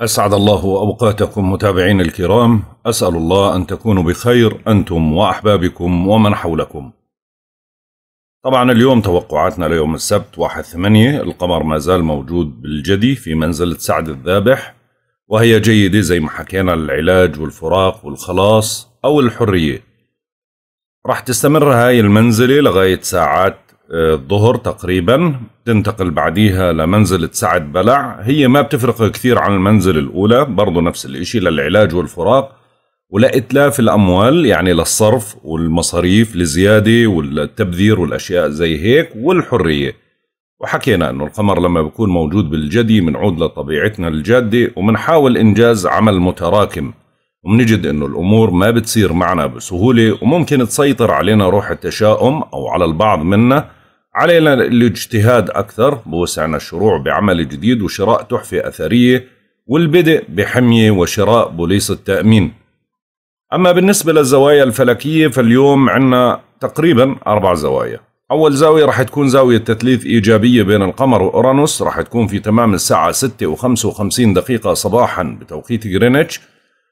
أسعد الله أوقاتكم متابعين الكرام أسأل الله أن تكونوا بخير أنتم وأحبابكم ومن حولكم طبعا اليوم توقعاتنا ليوم السبت 1 8 القمر ما زال موجود بالجدي في منزلة سعد الذابح وهي جيدة زي ما حكينا للعلاج والفراق والخلاص أو الحرية رح تستمر هاي المنزلة لغاية ساعات الظهر تقريبا تنتقل بعديها لمنزلة سعد بلع هي ما بتفرق كثير عن المنزل الأولى برضو نفس الإشي للعلاج والفراق ولإتلاف الأموال يعني للصرف والمصاريف لزيادة والتبذير والأشياء زي هيك والحرية وحكينا أنه القمر لما بيكون موجود بالجدي منعود لطبيعتنا الجادة ومنحاول إنجاز عمل متراكم ومنجد انه الامور ما بتصير معنا بسهولة وممكن تسيطر علينا روح التشاؤم او على البعض منا علينا الاجتهاد أكثر بوسعنا الشروع بعمل جديد وشراء تحفة أثرية والبدء بحمية وشراء بوليص التأمين أما بالنسبة للزوايا الفلكية فاليوم عنا تقريبا أربع زوايا أول زاوية رح تكون زاوية تثليث إيجابية بين القمر وأورانوس رح تكون في تمام الساعة 6 و 55 دقيقة صباحا بتوقيت غرينتش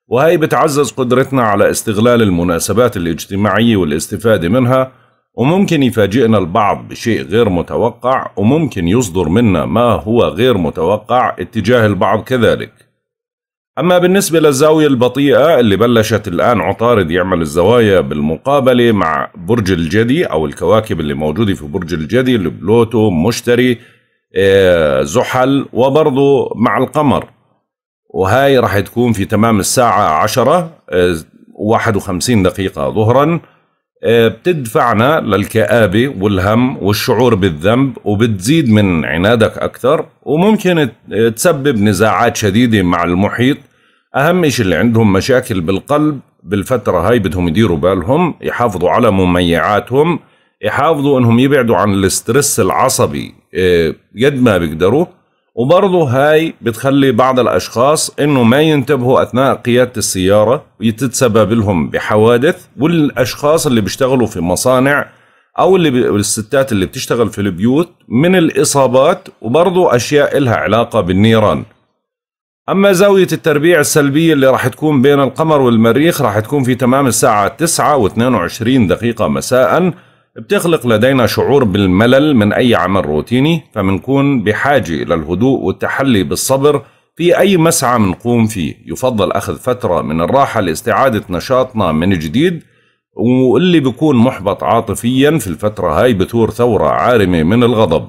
وهي بتعزز قدرتنا على استغلال المناسبات الاجتماعية والاستفادة منها وممكن يفاجئنا البعض بشيء غير متوقع وممكن يصدر منا ما هو غير متوقع اتجاه البعض كذلك أما بالنسبة للزاوية البطيئة اللي بلشت الآن عطارد يعمل الزوايا بالمقابلة مع برج الجدي أو الكواكب اللي موجودة في برج الجدي البلوتو مشتري آه، زحل وبرضه مع القمر وهاي راح تكون في تمام الساعة 10 51 آه، دقيقة ظهراً آه، بتدفعنا للكآبة والهم والشعور بالذنب وبتزيد من عنادك أكثر وممكن تسبب نزاعات شديدة مع المحيط أهم شيء اللي عندهم مشاكل بالقلب بالفترة هاي بدهم يديروا بالهم يحافظوا على مميعاتهم يحافظوا انهم يبعدوا عن الاسترس العصبي قد آه، ما بيقدروا وبرضه هاي بتخلي بعض الأشخاص إنه ما ينتبهوا أثناء قيادة السيارة وتتسبب لهم بحوادث والأشخاص اللي بيشتغلوا في مصانع أو اللي بي... الستات اللي بتشتغل في البيوت من الإصابات وبرضه أشياء إلها علاقة بالنيران أما زاوية التربيع السلبية اللي راح تكون بين القمر والمريخ راح تكون في تمام الساعة 9 و22 دقيقة مساءً بتخلق لدينا شعور بالملل من أي عمل روتيني فمنكون بحاجة إلى الهدوء والتحلي بالصبر في أي مسعى منقوم فيه يفضل أخذ فترة من الراحة لاستعادة نشاطنا من جديد واللي بيكون محبط عاطفيا في الفترة هاي بثور ثورة عارمة من الغضب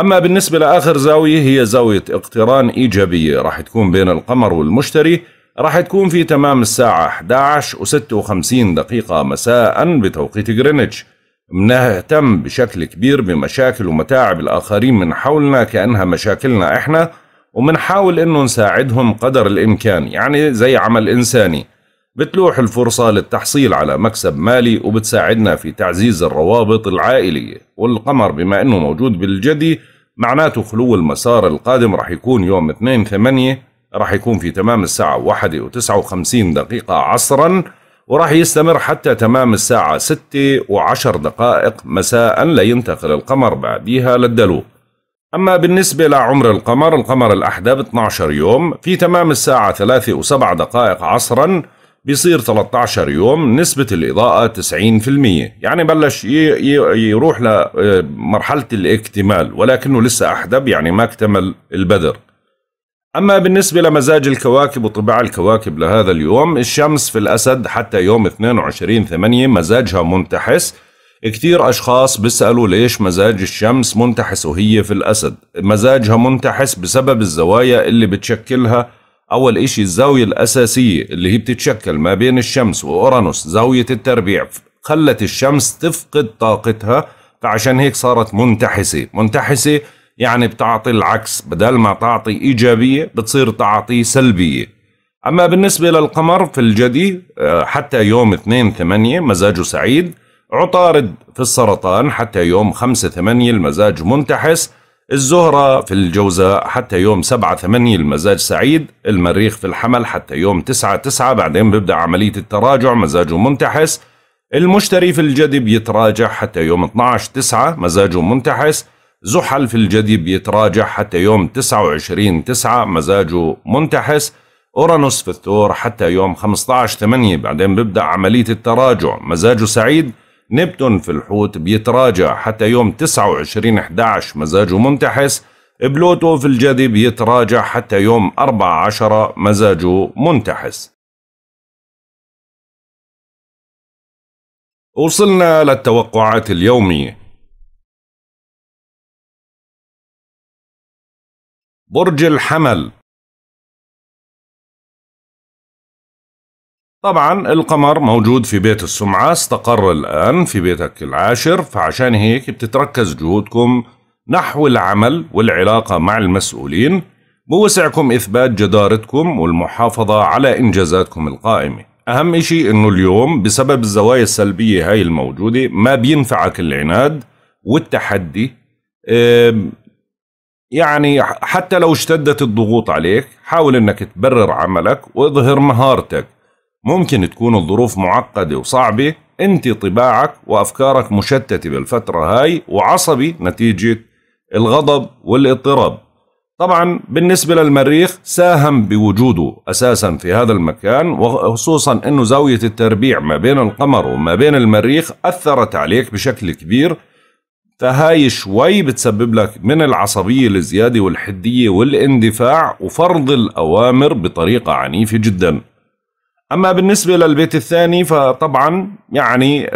أما بالنسبة لآخر زاوية هي زاوية اقتران إيجابية راح تكون بين القمر والمشتري راح تكون في تمام الساعة 11 و56 دقيقة مساء بتوقيت غرينتش منها اهتم بشكل كبير بمشاكل ومتاعب الآخرين من حولنا كأنها مشاكلنا إحنا ومنحاول إنه نساعدهم قدر الإمكان يعني زي عمل إنساني بتلوح الفرصة للتحصيل على مكسب مالي وبتساعدنا في تعزيز الروابط العائلية والقمر بما إنه موجود بالجدي معناته خلو المسار القادم رح يكون يوم 2 8 رح يكون في تمام الساعة 1 و59 دقيقة عصراً وراح يستمر حتى تمام الساعة 6 وعشر دقائق مساء لينتقل القمر بعديها للدلو أما بالنسبة لعمر القمر القمر الأحدى ب 12 يوم في تمام الساعة 3 و7 دقائق عصرا بيصير 13 يوم نسبة الإضاءة 90% يعني بلش يروح لمرحلة الاكتمال ولكنه لسه أحدب يعني ما اكتمل البدر أما بالنسبة لمزاج الكواكب وطباع الكواكب لهذا اليوم الشمس في الأسد حتى يوم 22 8 مزاجها منتحس كتير أشخاص بيسألوا ليش مزاج الشمس منتحس وهي في الأسد مزاجها منتحس بسبب الزوايا اللي بتشكلها أول إشي الزاوية الأساسية اللي هي بتتشكل ما بين الشمس وأورانوس زاوية التربيع خلت الشمس تفقد طاقتها فعشان هيك صارت منتحسة منتحسة يعني بتعطي العكس بدل ما تعطي إيجابية بتصير تعطي سلبية أما بالنسبة للقمر في الجدي آه، حتى يوم 2 8 مزاجه سعيد عطارد في السرطان حتى يوم 5 8 المزاج منتحس الزهرة في الجوزاء حتى يوم 7 8 المزاج سعيد المريخ في الحمل حتى يوم 9 9 بعدين بيبدأ عملية التراجع مزاجه منتحس المشتري في الجدي بيتراجع حتى يوم 12 9 مزاجه منتحس زحل في الجدي بيتراجع حتى يوم 29 9 مزاجه منتحس أورانوس في الثور حتى يوم 15 8 بعدين بيبدأ عملية التراجع مزاجه سعيد نبتون في الحوت بيتراجع حتى يوم 29 11 مزاجه منتحس بلوتو في الجدي بيتراجع حتى يوم 14 مزاجه منتحس وصلنا للتوقعات اليوميه برج الحمل طبعا القمر موجود في بيت السمعة استقر الآن في بيتك العاشر فعشان هيك بتتركز جهودكم نحو العمل والعلاقة مع المسؤولين بوسعكم إثبات جدارتكم والمحافظة على إنجازاتكم القائمة أهم إشي إنه اليوم بسبب الزوايا السلبية هاي الموجودة ما بينفعك العناد والتحدي يعني حتى لو اشتدت الضغوط عليك حاول انك تبرر عملك واظهر مهارتك ممكن تكون الظروف معقدة وصعبة انت طباعك وافكارك مشتتة بالفترة هاي وعصبي نتيجة الغضب والاضطراب طبعا بالنسبة للمريخ ساهم بوجوده أساسا في هذا المكان وخصوصا أنه زاوية التربيع ما بين القمر وما بين المريخ أثرت عليك بشكل كبير فهاي شوي بتسبب لك من العصبية الزيادة والحدية والاندفاع وفرض الأوامر بطريقة عنيفة جدا أما بالنسبة للبيت الثاني فطبعا يعني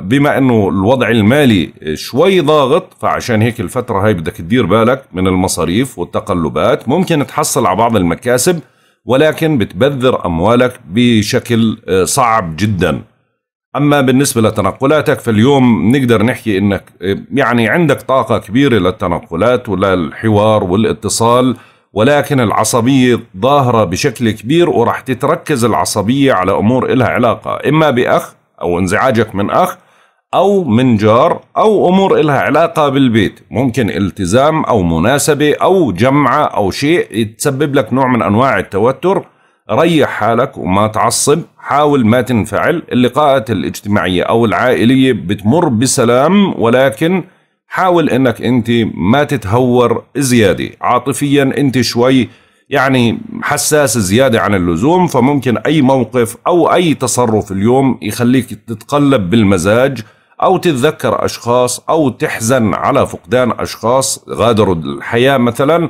بما أنه الوضع المالي شوي ضاغط فعشان هيك الفترة هاي بدك تدير بالك من المصاريف والتقلبات ممكن تحصل على بعض المكاسب ولكن بتبذر أموالك بشكل آه، صعب جداً اما بالنسبه لتنقلاتك فاليوم نقدر نحكي انك يعني عندك طاقه كبيره للتنقلات وللحوار والاتصال ولكن العصبيه ظاهره بشكل كبير وراح تتركز العصبيه على امور إلها علاقه اما باخ او انزعاجك من اخ او من جار او امور إلها علاقه بالبيت ممكن التزام او مناسبه او جمعه او شيء يتسبب لك نوع من انواع التوتر ريح حالك وما تعصب حاول ما تنفعل اللقاءات الاجتماعية أو العائلية بتمر بسلام ولكن حاول أنك أنت ما تتهور زيادة عاطفيا أنت شوي يعني حساس زيادة عن اللزوم فممكن أي موقف أو أي تصرف اليوم يخليك تتقلب بالمزاج أو تتذكر أشخاص أو تحزن على فقدان أشخاص غادروا الحياة مثلاً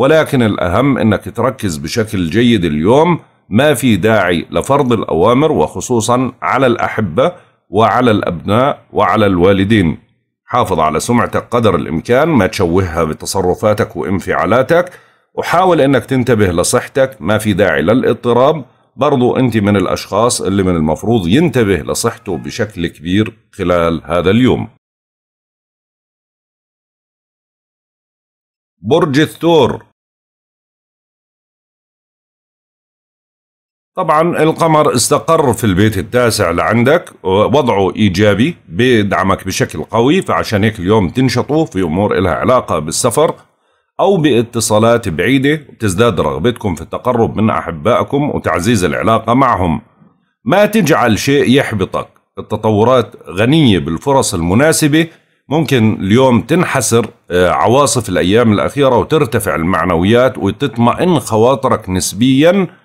ولكن الأهم أنك تركز بشكل جيد اليوم ما في داعي لفرض الأوامر وخصوصا على الأحبة وعلى الأبناء وعلى الوالدين حافظ على سمعتك قدر الإمكان ما تشوهها بتصرفاتك وانفعالاتك وحاول أنك تنتبه لصحتك ما في داعي للاضطراب برضو أنت من الأشخاص اللي من المفروض ينتبه لصحته بشكل كبير خلال هذا اليوم برج الثور طبعا القمر استقر في البيت التاسع لعندك وضعه إيجابي بيدعمك بشكل قوي فعشان هيك اليوم تنشطوا في أمور لها علاقة بالسفر أو باتصالات بعيدة تزداد رغبتكم في التقرب من أحبائكم وتعزيز العلاقة معهم ما تجعل شيء يحبطك التطورات غنية بالفرص المناسبة ممكن اليوم تنحسر آه، عواصف الأيام الأخيرة وترتفع المعنويات وتطمئن خواطرك نسبياً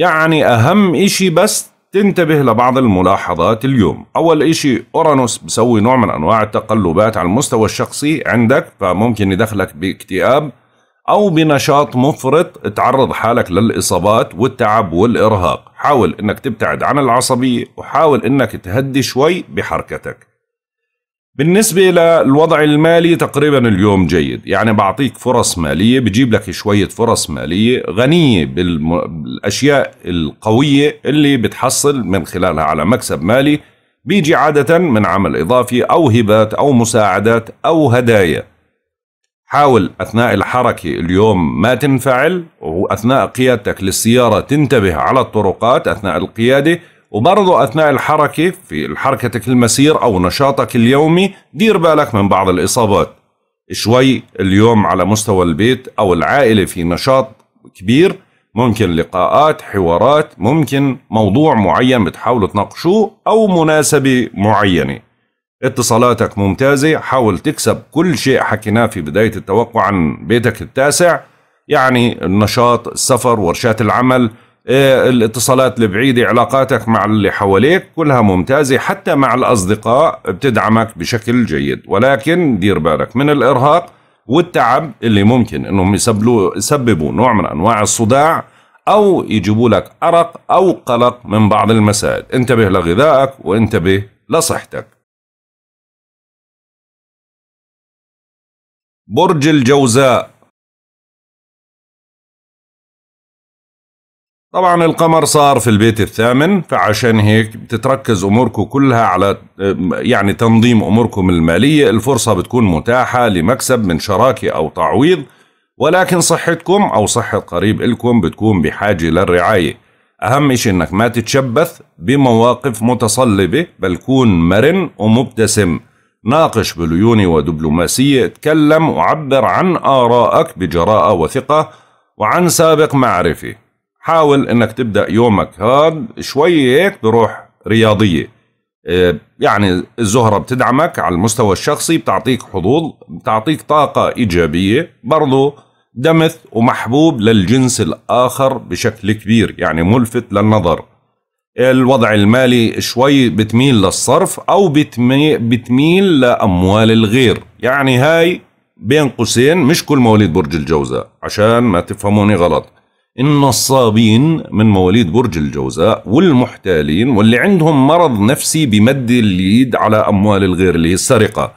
يعني أهم إشي بس تنتبه لبعض الملاحظات اليوم أول إشي أورانوس بسوي نوع من أنواع التقلبات على المستوى الشخصي عندك فممكن يدخلك باكتئاب أو بنشاط مفرط تعرض حالك للإصابات والتعب والإرهاق حاول أنك تبتعد عن العصبية وحاول أنك تهدي شوي بحركتك بالنسبة للوضع المالي تقريبا اليوم جيد يعني بعطيك فرص مالية بجيب لك شوية فرص مالية غنية بالأشياء القوية اللي بتحصل من خلالها على مكسب مالي بيجي عادة من عمل إضافي أو هبات أو مساعدات أو هدايا حاول أثناء الحركة اليوم ما تنفعل وأثناء قيادتك للسيارة تنتبه على الطرقات أثناء القيادة وبرضه أثناء الحركة في حركتك المسير أو نشاطك اليومي دير بالك من بعض الإصابات شوي اليوم على مستوى البيت أو العائلة في نشاط كبير ممكن لقاءات حوارات ممكن موضوع معين بتحاولوا تناقشوه أو مناسبة معينة اتصالاتك ممتازة حاول تكسب كل شيء حكيناه في بداية التوقع عن بيتك التاسع يعني النشاط السفر ورشات العمل إيه، الاتصالات البعيدة علاقاتك مع اللي حواليك كلها ممتازة حتى مع الأصدقاء بتدعمك بشكل جيد ولكن دير بالك من الإرهاق والتعب اللي ممكن انهم يسببوا نوع من انواع الصداع او يجيبوا لك ارق او قلق من بعض المسائل انتبه لغذائك وانتبه لصحتك برج الجوزاء طبعا القمر صار في البيت الثامن فعشان هيك بتتركز اموركم كلها على يعني تنظيم اموركم الماليه الفرصه بتكون متاحه لمكسب من شراكه او تعويض ولكن صحتكم او صحه قريب لكم بتكون بحاجه للرعايه اهم شيء انك ما تتشبث بمواقف متصلبه بل كون مرن ومبتسم ناقش بليونه ودبلوماسيه تكلم وعبر عن ارائك بجراءه وثقه وعن سابق معرفه حاول انك تبدا يومك هاد شوي هيك بروح رياضيه آه، يعني الزهره بتدعمك على المستوى الشخصي بتعطيك حظوظ بتعطيك طاقه ايجابيه برضه دمث ومحبوب للجنس الاخر بشكل كبير يعني ملفت للنظر الوضع المالي شوي بتميل للصرف او بتميل لاموال الغير يعني هاي بين قوسين مش كل مواليد برج الجوزاء عشان ما تفهموني غلط النصابين من مواليد برج الجوزاء والمحتالين واللي عندهم مرض نفسي بمد اليد على أموال الغير اللي هي السرقة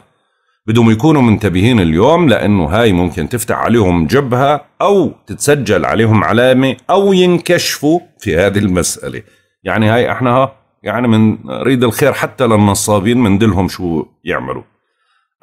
بدهم يكونوا منتبهين اليوم لأنه هاي ممكن تفتح عليهم جبهة أو تتسجل عليهم علامة أو ينكشفوا في هذه المسألة يعني هاي احنا ها يعني بنريد الخير حتى للنصابين دلهم شو يعملوا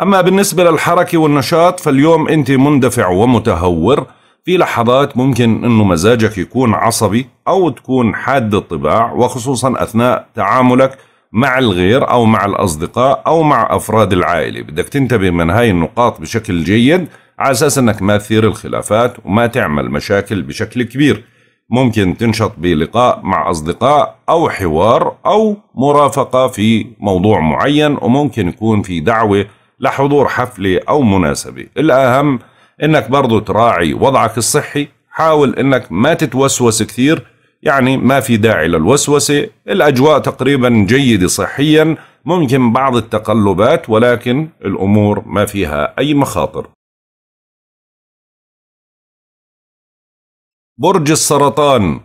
أما بالنسبة للحركة والنشاط فاليوم أنت مندفع ومتهور في لحظات ممكن انه مزاجك يكون عصبي او تكون حاد الطباع وخصوصا اثناء تعاملك مع الغير او مع الاصدقاء او مع افراد العائله، بدك تنتبه من هاي النقاط بشكل جيد على اساس انك ما تثير الخلافات وما تعمل مشاكل بشكل كبير. ممكن تنشط بلقاء مع اصدقاء او حوار او مرافقه في موضوع معين وممكن يكون في دعوه لحضور حفله او مناسبه، الاهم انك برضو تراعي وضعك الصحي حاول انك ما تتوسوس كثير يعني ما في داعي للوسوسة الاجواء تقريبا جيدة صحيا ممكن بعض التقلبات ولكن الامور ما فيها اي مخاطر برج السرطان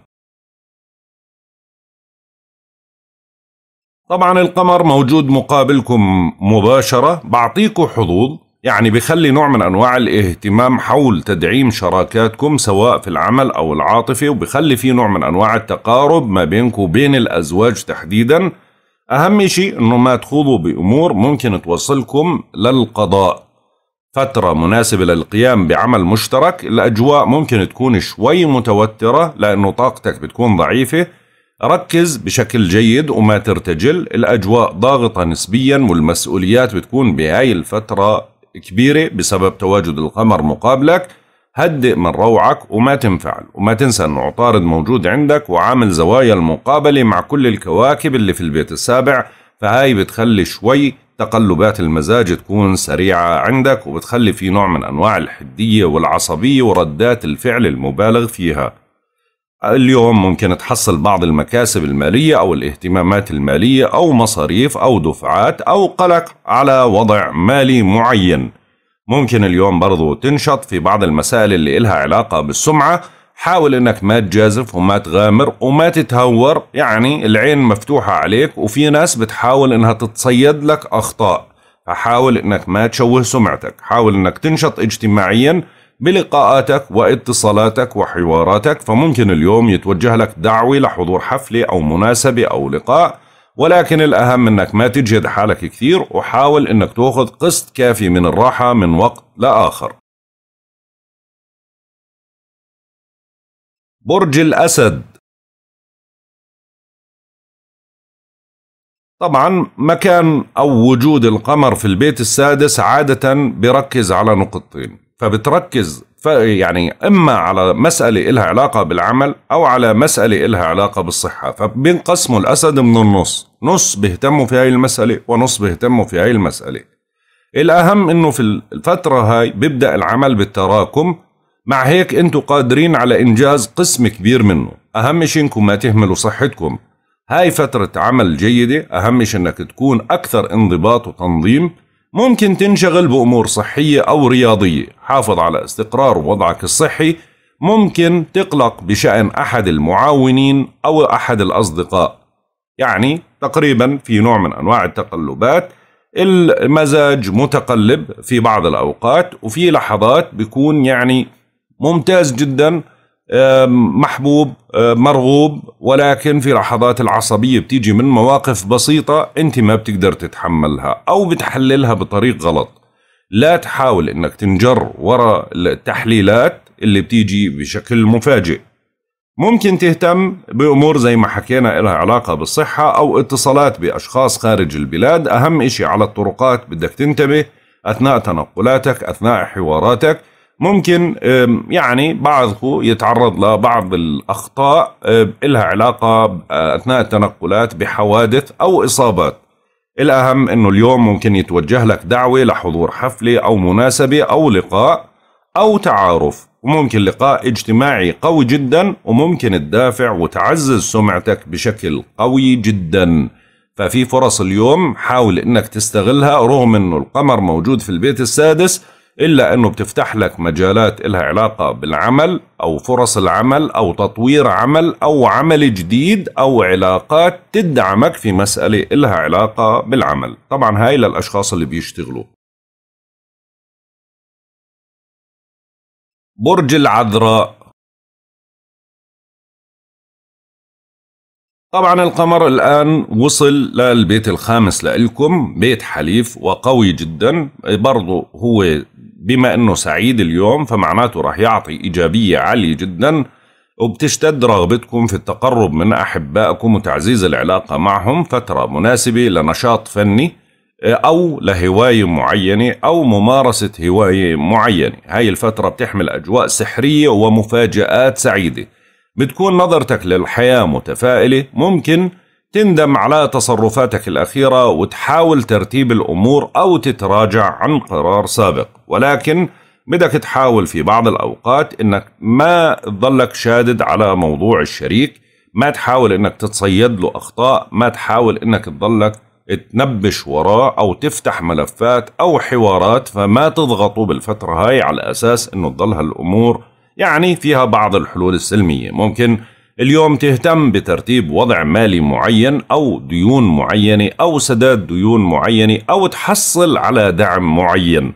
طبعا القمر موجود مقابلكم مباشرة بعطيكم حظوظ يعني بيخلي نوع من أنواع الاهتمام حول تدعيم شراكاتكم سواء في العمل أو العاطفي وبيخلي في نوع من أنواع التقارب ما بينكم وبين الأزواج تحديدا أهم شيء أنه ما تخوضوا بأمور ممكن توصلكم للقضاء فترة مناسبة للقيام بعمل مشترك الأجواء ممكن تكون شوي متوترة لأنه طاقتك بتكون ضعيفة ركز بشكل جيد وما ترتجل الأجواء ضاغطة نسبيا والمسؤوليات بتكون بهاي الفترة كبيرة بسبب تواجد القمر مقابلك هدئ من روعك وما تنفعل وما تنسى أنه عطارد موجود عندك وعامل زوايا المقابلة مع كل الكواكب اللي في البيت السابع فهاي بتخلي شوي تقلبات المزاج تكون سريعة عندك وبتخلي في نوع من أنواع الحدية والعصبية وردات الفعل المبالغ فيها اليوم ممكن تحصل بعض المكاسب المالية أو الاهتمامات المالية أو مصاريف أو دفعات أو قلق على وضع مالي معين ممكن اليوم برضو تنشط في بعض المسائل اللي إلها علاقة بالسمعة حاول انك ما تجازف وما تغامر وما تتهور يعني العين مفتوحة عليك وفي ناس بتحاول انها تتصيد لك اخطاء فحاول انك ما تشوه سمعتك حاول انك تنشط اجتماعيا بلقاءاتك واتصالاتك وحواراتك فممكن اليوم يتوجه لك دعوة لحضور حفلة أو مناسبة أو لقاء ولكن الأهم أنك ما تجهد حالك كثير وحاول أنك تأخذ قسط كافي من الراحة من وقت لآخر برج الأسد طبعا مكان أو وجود القمر في البيت السادس عادة بركز على نقطتين فبتركز يعني اما على مساله إلها علاقه بالعمل او على مساله إلها علاقه بالصحه فبينقسموا الاسد من النص نص بيهتموا في هاي المساله ونص بيهتموا في هاي المساله الاهم انه في الفتره هاي بيبدا العمل بالتراكم مع هيك انتم قادرين على انجاز قسم كبير منه اهم شيء انكم ما تهملوا صحتكم هاي فترة عمل جيدة أهم شيء أنك تكون أكثر انضباط وتنظيم ممكن تنشغل بأمور صحية أو رياضية حافظ على استقرار وضعك الصحي ممكن تقلق بشأن أحد المعاونين أو أحد الأصدقاء يعني تقريبا في نوع من أنواع التقلبات المزاج متقلب في بعض الأوقات وفي لحظات بيكون يعني ممتاز جداً محبوب مرغوب ولكن في لحظات العصبية بتيجي من مواقف بسيطة أنت ما بتقدر تتحملها أو بتحللها بطريق غلط لا تحاول أنك تنجر وراء التحليلات اللي بتيجي بشكل مفاجئ ممكن تهتم بأمور زي ما حكينا لها علاقة بالصحة أو اتصالات بأشخاص خارج البلاد أهم إشي على الطرقات بدك تنتبه أثناء تنقلاتك أثناء حواراتك ممكن يعني بعضه يتعرض لبعض الأخطاء إلها علاقة آه، أثناء التنقلات بحوادث أو إصابات الأهم أنه اليوم ممكن يتوجه لك دعوة لحضور حفلة أو مناسبة أو لقاء أو تعارف وممكن لقاء اجتماعي قوي جدا وممكن تدافع وتعزز سمعتك بشكل قوي جدا ففي فرص اليوم حاول انك تستغلها رغم انه القمر موجود في البيت السادس إلا أنه بتفتح لك مجالات إلها علاقة بالعمل أو فرص العمل أو تطوير عمل أو عمل جديد أو علاقات تدعمك في مسألة إلها علاقة بالعمل طبعا هاي للأشخاص اللي بيشتغلوا برج العذراء طبعا القمر الآن وصل للبيت الخامس لإلكم بيت حليف وقوي جدا برضو هو بما انه سعيد اليوم فمعناته راح يعطي ايجابيه عاليه جدا وبتشتد رغبتكم في التقرب من احبائكم وتعزيز العلاقه معهم فتره مناسبه لنشاط فني آه، او لهوايه معينه او ممارسه هوايه معينه هاي الفتره بتحمل اجواء سحريه ومفاجات سعيده بتكون نظرتك للحياه متفائله ممكن تندم على تصرفاتك الأخيرة وتحاول ترتيب الأمور أو تتراجع عن قرار سابق ولكن بدك تحاول في بعض الأوقات أنك ما تظلك شادد على موضوع الشريك ما تحاول أنك تتصيد له أخطاء ما تحاول أنك تظلك تنبش وراه أو تفتح ملفات أو حوارات فما تضغطوا بالفترة هاي على أساس أنه تظل هالأمور يعني فيها بعض الحلول السلمية ممكن اليوم تهتم بترتيب وضع مالي معين أو ديون معينة أو سداد ديون معينة أو تحصل على دعم معين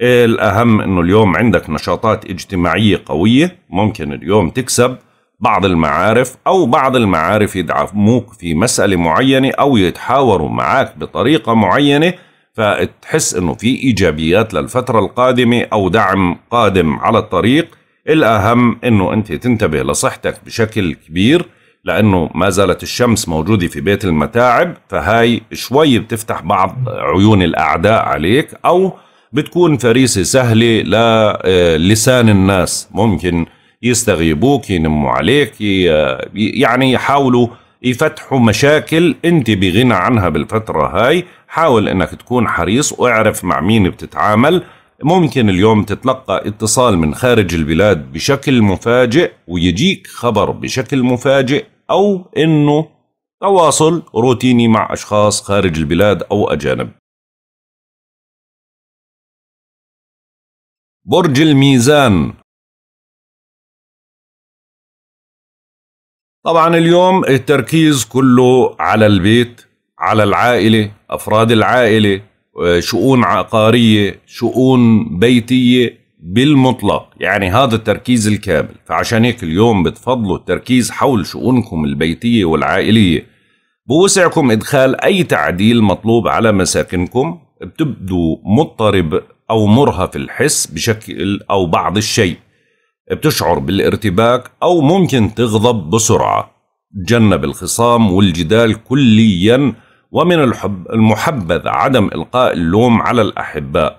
الأهم أنه اليوم عندك نشاطات اجتماعية قوية ممكن اليوم تكسب بعض المعارف أو بعض المعارف يدعموك في مسألة معينة أو يتحاوروا معك بطريقة معينة فتحس أنه في إيجابيات للفترة القادمة أو دعم قادم على الطريق الأهم أنه أنت تنتبه لصحتك بشكل كبير لأنه ما زالت الشمس موجودة في بيت المتاعب فهاي شوي بتفتح بعض عيون الأعداء عليك أو بتكون فريسة سهلة للسان آه، الناس ممكن يستغيبوك ينموا عليك آه، يعني يحاولوا يفتحوا مشاكل انت بغنى عنها بالفترة هاي حاول انك تكون حريص واعرف مع مين بتتعامل ممكن اليوم تتلقى اتصال من خارج البلاد بشكل مفاجئ ويجيك خبر بشكل مفاجئ أو أنه تواصل روتيني مع أشخاص خارج البلاد أو أجانب برج الميزان طبعا اليوم التركيز كله على البيت على العائلة أفراد العائلة شؤون عقارية شؤون بيتية بالمطلق يعني هذا التركيز الكامل فعشان هيك اليوم بتفضلوا التركيز حول شؤونكم البيتية والعائلية بوسعكم إدخال أي تعديل مطلوب على مساكنكم بتبدو مضطرب أو مرهف الحس بشكل أو بعض الشيء بتشعر بالارتباك أو ممكن تغضب بسرعة تجنب الخصام والجدال كلياً ومن الحب المحبذ عدم إلقاء اللوم على الأحباء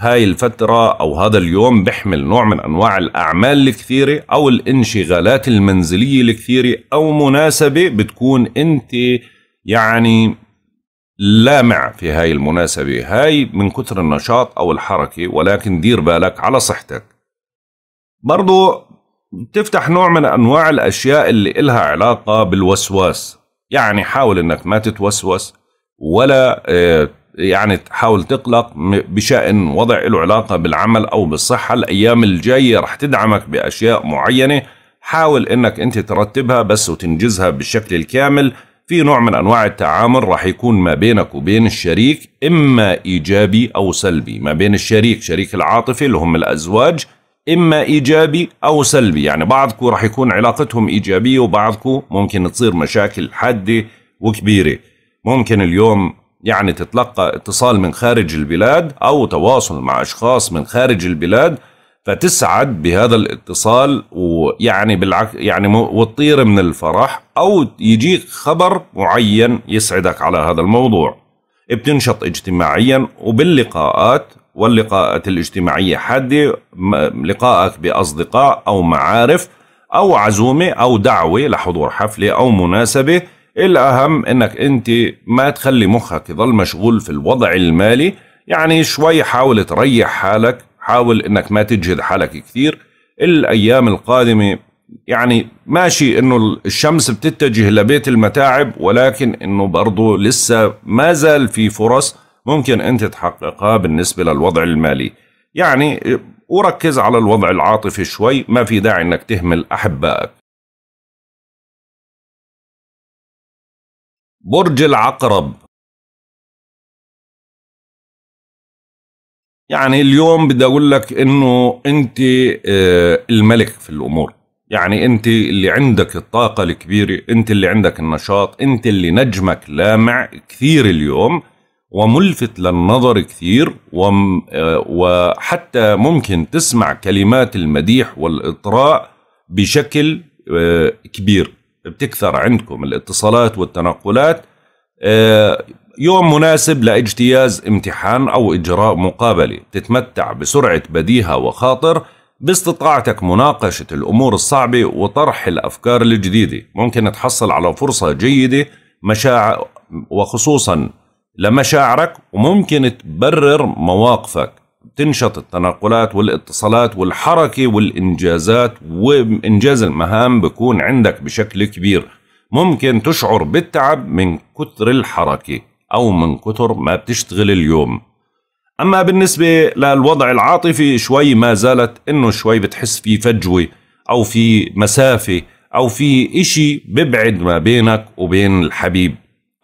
هاي الفترة أو هذا اليوم بيحمل نوع من أنواع الأعمال الكثيرة أو الانشغالات المنزلية الكثيرة أو مناسبة بتكون أنت يعني لامع في هاي المناسبة هاي من كثر النشاط أو الحركة ولكن دير بالك على صحتك برضو بتفتح نوع من أنواع الأشياء اللي إلها علاقة بالوسواس يعني حاول انك ما تتوسوس ولا آه، يعني تحاول تقلق بشأن وضع له علاقة بالعمل أو بالصحة الأيام الجاية رح تدعمك بأشياء معينة حاول أنك أنت ترتبها بس وتنجزها بالشكل الكامل في نوع من أنواع التعامل رح يكون ما بينك وبين الشريك إما إيجابي أو سلبي ما بين الشريك شريك العاطفة اللي هم الأزواج إما إيجابي أو سلبي يعني بعضكم راح يكون علاقتهم إيجابية وبعضكم ممكن تصير مشاكل حادة وكبيرة ممكن اليوم يعني تتلقى اتصال من خارج البلاد أو تواصل مع أشخاص من خارج البلاد فتسعد بهذا الاتصال ويعني بالعك يعني وتطير من الفرح او يجيك خبر معين يسعدك على هذا الموضوع بتنشط اجتماعيا وباللقاءات واللقاءات الاجتماعية حادة لقاءك بأصدقاء أو معارف أو عزومة أو دعوة لحضور حفلة أو مناسبة الأهم أنك أنت ما تخلي مخك يضل مشغول في الوضع المالي يعني شوي حاول تريح حالك حاول أنك ما تجهد حالك كثير الأيام القادمة يعني ماشي انه الشمس بتتجه لبيت المتاعب ولكن انه برضه لسه ما زال في فرص ممكن أنت تحققها بالنسبة للوضع المالي يعني وركز على الوضع العاطفي شوي ما في داعي أنك تهمل أحبائك برج العقرب يعني اليوم بدي اقول لك انه انت آه، الملك في الامور يعني انت اللي عندك الطاقه الكبيره انت اللي عندك النشاط انت اللي نجمك لامع كثير اليوم وملفت للنظر كثير آه، وحتى ممكن تسمع كلمات المديح والإطراء بشكل آه، كبير بتكثر عندكم الاتصالات والتنقلات آه، يوم مناسب لاجتياز امتحان أو إجراء مقابلة تتمتع بسرعة بديهة وخاطر باستطاعتك مناقشة الأمور الصعبة وطرح الأفكار الجديدة ممكن تحصل على فرصة جيدة مشاع وخصوصا لمشاعرك وممكن تبرر مواقفك تنشط التنقلات والاتصالات والحركة والإنجازات وإنجاز المهام بكون عندك بشكل كبير ممكن تشعر بالتعب من كثر الحركة أو من كثر ما بتشتغل اليوم أما بالنسبة للوضع العاطفي شوي ما زالت إنه شوي بتحس في فجوة أو في مسافة أو في إشي ببعد ما بينك وبين الحبيب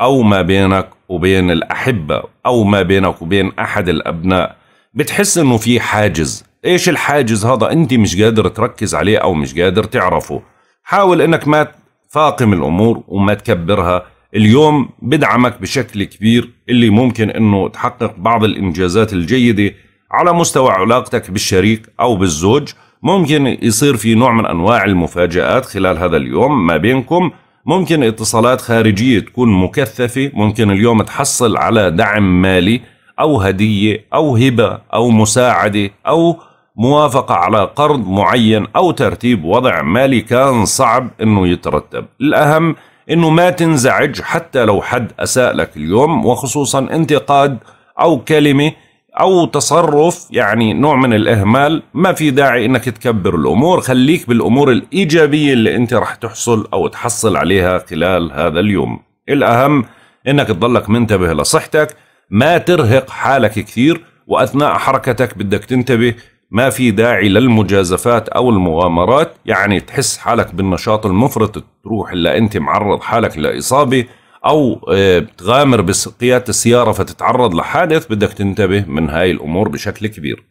أو ما بينك وبين الأحبة أو ما بينك وبين أحد الأبناء بتحس إنه في حاجز إيش الحاجز هذا أنت مش قادر تركز عليه أو مش قادر تعرفه حاول إنك ما تفاقم الأمور وما تكبرها اليوم بدعمك بشكل كبير اللي ممكن إنه تحقق بعض الإنجازات الجيدة على مستوى علاقتك بالشريك أو بالزوج ممكن يصير في نوع من أنواع المفاجآت خلال هذا اليوم ما بينكم ممكن اتصالات خارجية تكون مكثفة ممكن اليوم تحصل على دعم مالي أو هدية أو هبة أو مساعدة أو موافقة على قرض معين أو ترتيب وضع مالي كان صعب أنه يترتب الأهم أنه ما تنزعج حتى لو حد أساء لك اليوم وخصوصا انتقاد أو كلمة او تصرف يعني نوع من الاهمال ما في داعي انك تكبر الامور خليك بالامور الايجابيه اللي انت رح تحصل او تحصل عليها خلال هذا اليوم الاهم انك تضلك منتبه لصحتك ما ترهق حالك كثير واثناء حركتك بدك تنتبه ما في داعي للمجازفات او المغامرات يعني تحس حالك بالنشاط المفرط تروح الا انت معرض حالك لاصابه او بتغامر آه، بقياده السياره فتتعرض لحادث بدك تنتبه من هاي الامور بشكل كبير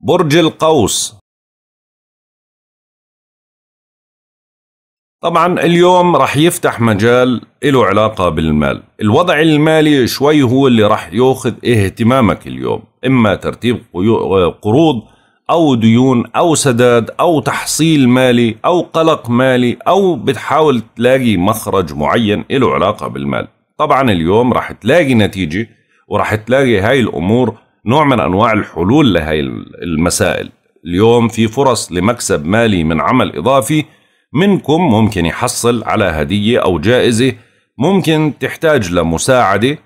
برج القوس طبعا اليوم رح يفتح مجال له علاقة بالمال الوضع المالي شوي هو اللي رح ياخذ اهتمامك اليوم إما ترتيب قروض أو ديون أو سداد أو تحصيل مالي أو قلق مالي أو بتحاول تلاقي مخرج معين له علاقة بالمال طبعا اليوم راح تلاقي نتيجة وراح تلاقي هاي الأمور نوع من أنواع الحلول لهاي المسائل اليوم في فرص لمكسب مالي من عمل إضافي منكم ممكن يحصل على هدية أو جائزة ممكن تحتاج لمساعدة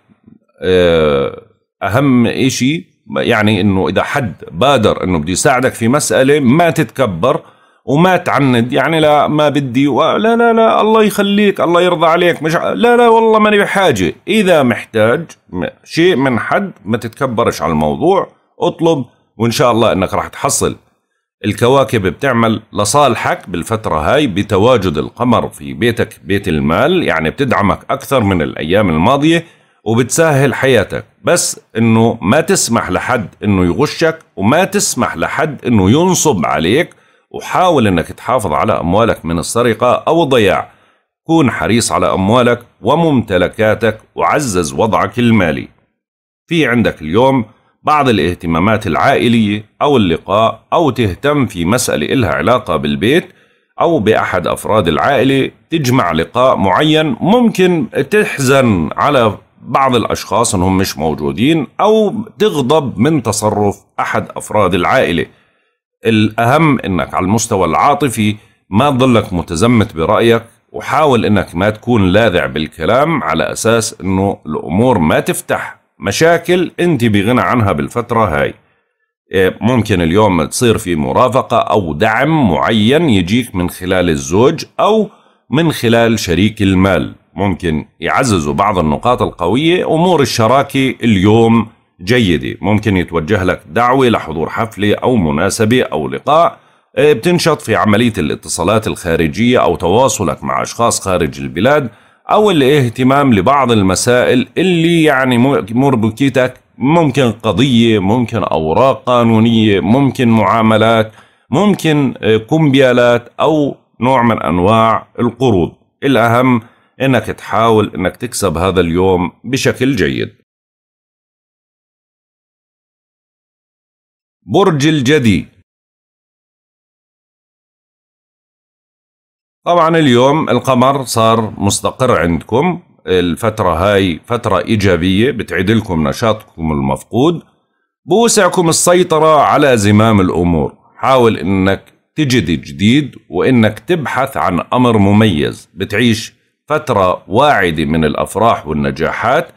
آه، أهم إشي يعني انه اذا حد بادر انه بده يساعدك في مساله ما تتكبر وما تعند يعني لا ما بدي لا لا لا الله يخليك الله يرضى عليك مش لا لا والله ماني بحاجه اذا محتاج شيء من حد ما تتكبرش على الموضوع اطلب وان شاء الله انك راح تحصل الكواكب بتعمل لصالحك بالفترة هاي بتواجد القمر في بيتك بيت المال يعني بتدعمك أكثر من الأيام الماضية وبتسهل حياتك بس انه ما تسمح لحد انه يغشك وما تسمح لحد انه ينصب عليك وحاول انك تحافظ على اموالك من السرقه او الضياع كون حريص على اموالك وممتلكاتك وعزز وضعك المالي في عندك اليوم بعض الاهتمامات العائليه او اللقاء او تهتم في مساله إلها علاقه بالبيت أو بأحد أفراد العائلة تجمع لقاء معين ممكن تحزن على بعض الأشخاص أنهم مش موجودين أو تغضب من تصرف أحد أفراد العائلة الأهم أنك على المستوى العاطفي ما تضلك متزمت برأيك وحاول أنك ما تكون لاذع بالكلام على أساس أنه الأمور ما تفتح مشاكل أنت بغنى عنها بالفترة هاي إيه، ممكن اليوم تصير في مرافقة أو دعم معين يجيك من خلال الزوج أو من خلال شريك المال ممكن يعززوا بعض النقاط القوية أمور الشراكة اليوم جيدة ممكن يتوجه لك دعوة لحضور حفلة أو مناسبة أو لقاء آه، بتنشط في عملية الاتصالات الخارجية أو تواصلك مع أشخاص خارج البلاد أو الاهتمام لبعض المسائل اللي يعني مربكتك ممكن قضية ممكن أوراق قانونية ممكن معاملات ممكن كمبيالات آه، أو نوع من أنواع القروض الأهم انك تحاول انك تكسب هذا اليوم بشكل جيد برج الجدي طبعا اليوم القمر صار مستقر عندكم الفترة هاي فترة إيجابية لكم نشاطكم المفقود بوسعكم السيطرة على زمام الأمور حاول إنك تجد جديد وإنك تبحث عن أمر مميز بتعيش فترة واعدة من الأفراح والنجاحات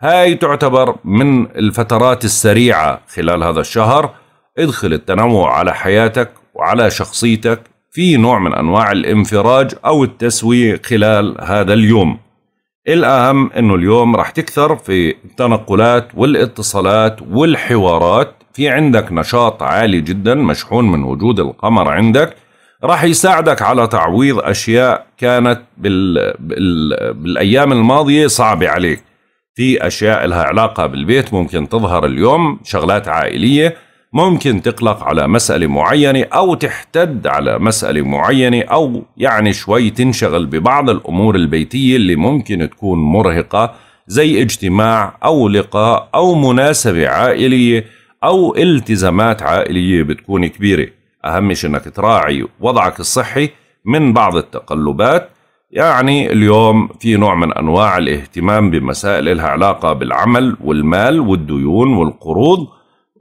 هاي تعتبر من الفترات السريعة خلال هذا الشهر ادخل التنوع على حياتك وعلى شخصيتك في نوع من أنواع الانفراج أو التسوية خلال هذا اليوم الأهم أنه اليوم رح تكثر في التنقلات والاتصالات والحوارات في عندك نشاط عالي جدا مشحون من وجود القمر عندك راح يساعدك على تعويض اشياء كانت بال... بال... بالايام الماضيه صعبه عليك في اشياء لها علاقه بالبيت ممكن تظهر اليوم شغلات عائليه ممكن تقلق على مساله معينه او تحتد على مساله معينه او يعني شوي تنشغل ببعض الامور البيتيه اللي ممكن تكون مرهقه زي اجتماع او لقاء او مناسبه عائليه او التزامات عائليه بتكون كبيره أهم شيء إنك تراعي وضعك الصحي من بعض التقلبات يعني اليوم في نوع من أنواع الاهتمام بمسائل لها علاقة بالعمل والمال والديون والقروض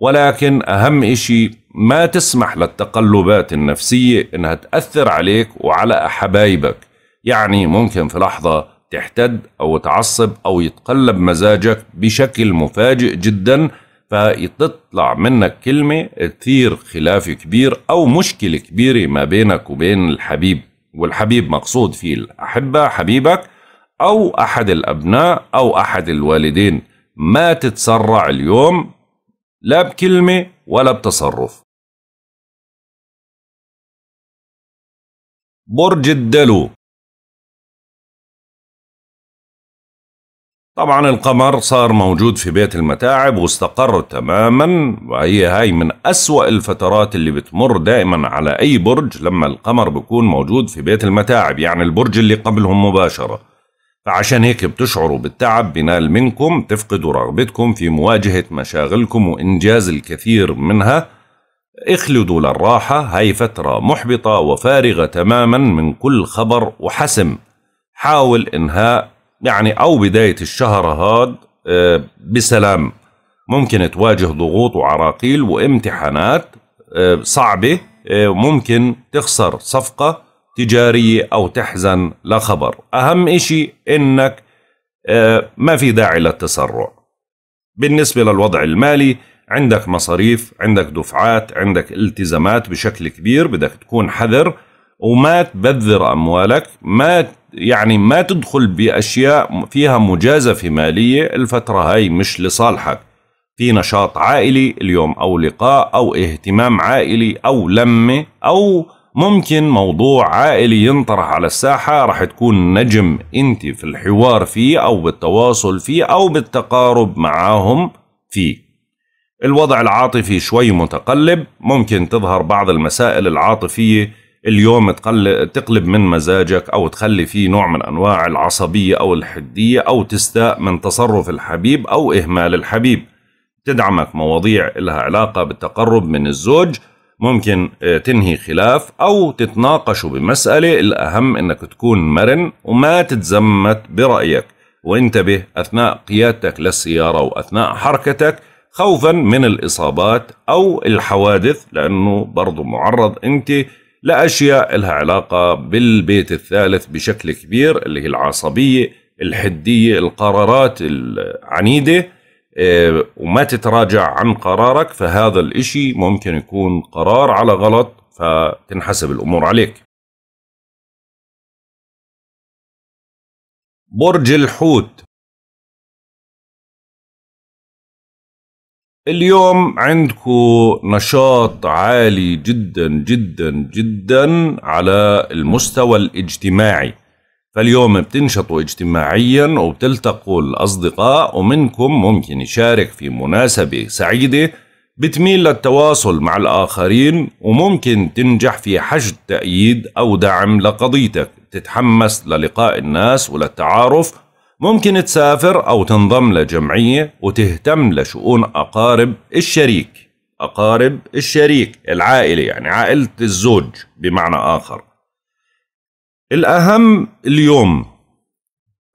ولكن أهم إشي ما تسمح للتقلبات النفسية إنها تأثر عليك وعلى حبايبك يعني ممكن في لحظة تحتد أو تعصب أو يتقلب مزاجك بشكل مفاجئ جداً فتطلع منك كلمة تثير خلاف كبير أو مشكلة كبيرة ما بينك وبين الحبيب والحبيب مقصود فيه الأحبة حبيبك أو أحد الأبناء أو أحد الوالدين ما تتسرع اليوم لا بكلمة ولا بتصرف برج الدلو طبعا القمر صار موجود في بيت المتاعب واستقر تماما وهي هاي من أسوأ الفترات اللي بتمر دائما على أي برج لما القمر بكون موجود في بيت المتاعب يعني البرج اللي قبلهم مباشرة فعشان هيك بتشعروا بالتعب بنال منكم تفقدوا رغبتكم في مواجهة مشاغلكم وإنجاز الكثير منها اخلدوا للراحة هاي فترة محبطة وفارغة تماما من كل خبر وحسم حاول إنهاء يعني أو بداية الشهر هاد آه، بسلام ممكن تواجه ضغوط وعراقيل وامتحانات آه، صعبة آه، ممكن تخسر صفقة تجارية أو تحزن لخبر أهم إشي إنك ما في داعي للتسرع بالنسبة للوضع المالي عندك مصاريف عندك دفعات عندك التزامات بشكل كبير بدك تكون حذر وما تبذر أموالك ما يعني ما تدخل بأشياء فيها مجازفة مالية الفترة هاي مش لصالحك في نشاط عائلي اليوم أو لقاء أو اهتمام عائلي أو لمة أو ممكن موضوع عائلي ينطرح على الساحة رح تكون نجم أنت في الحوار فيه أو بالتواصل فيه أو بالتقارب معاهم فيه الوضع العاطفي شوي متقلب ممكن تظهر بعض المسائل العاطفية اليوم تقل... تقلب من مزاجك أو تخلي فيه نوع من أنواع العصبية أو الحدية أو تستاء من تصرف الحبيب أو إهمال الحبيب تدعمك مواضيع لها علاقة بالتقرب من الزوج ممكن آه، تنهي خلاف أو تتناقشوا بمسألة الأهم أنك تكون مرن وما تتزمت برأيك وانتبه أثناء قيادتك للسيارة وأثناء حركتك خوفا من الإصابات أو الحوادث لأنه برضو معرض أنت لأشياء لها علاقة بالبيت الثالث بشكل كبير اللي هي العصبية الحدية القرارات العنيدة آه، وما تتراجع عن قرارك فهذا الإشي ممكن يكون قرار على غلط فتنحسب الأمور عليك برج الحوت اليوم عندكم نشاط عالي جدا جدا جدا على المستوى الاجتماعي فاليوم بتنشطوا اجتماعيا وبتلتقوا الأصدقاء ومنكم ممكن يشارك في مناسبة سعيدة بتميل للتواصل مع الآخرين وممكن تنجح في حشد تأييد أو دعم لقضيتك تتحمس للقاء الناس وللتعارف ممكن تسافر أو تنضم لجمعية وتهتم لشؤون أقارب الشريك أقارب الشريك العائلة يعني عائلة الزوج بمعنى آخر الأهم اليوم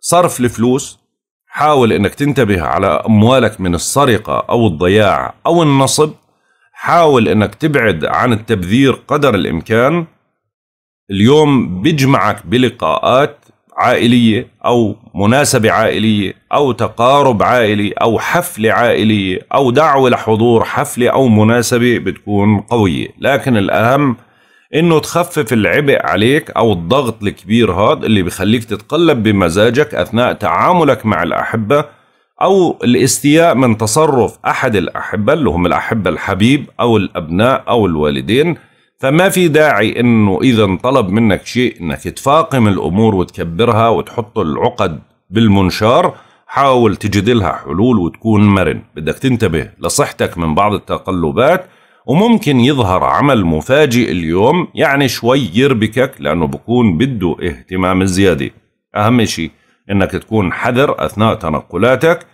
صرف الفلوس حاول انك تنتبه على اموالك من السرقه او الضياع او النصب حاول انك تبعد عن التبذير قدر الامكان اليوم بيجمعك بلقاءات عائلية أو مناسبة عائلية أو تقارب عائلي أو حفلة عائلية أو دعوة لحضور حفلة أو مناسبة بتكون قوية لكن الأهم انه تخفف العبء عليك او الضغط الكبير هذا اللي بخليك تتقلب بمزاجك اثناء تعاملك مع الاحبه او الاستياء من تصرف احد الاحبه اللي هم الاحبه الحبيب او الابناء او الوالدين فما في داعي انه اذا انطلب منك شيء انك تفاقم الامور وتكبرها وتحط العقد بالمنشار حاول تجد لها حلول وتكون مرن بدك تنتبه لصحتك من بعض التقلبات وممكن يظهر عمل مفاجئ اليوم يعني شوي يربكك لأنه بكون بده اهتمام زيادة أهم شيء أنك تكون حذر أثناء تنقلاتك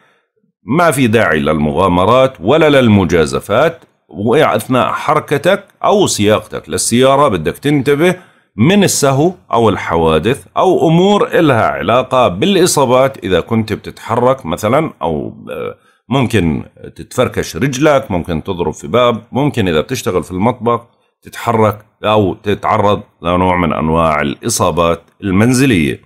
ما في داعي للمغامرات ولا للمجازفات وقع أثناء حركتك أو سياقتك للسيارة بدك تنتبه من السهو أو الحوادث أو أمور إلها علاقة بالإصابات إذا كنت بتتحرك مثلا أو آه، ممكن تتفركش رجلك ممكن تضرب في باب ممكن إذا بتشتغل في المطبخ تتحرك أو تتعرض لنوع من أنواع الإصابات المنزلية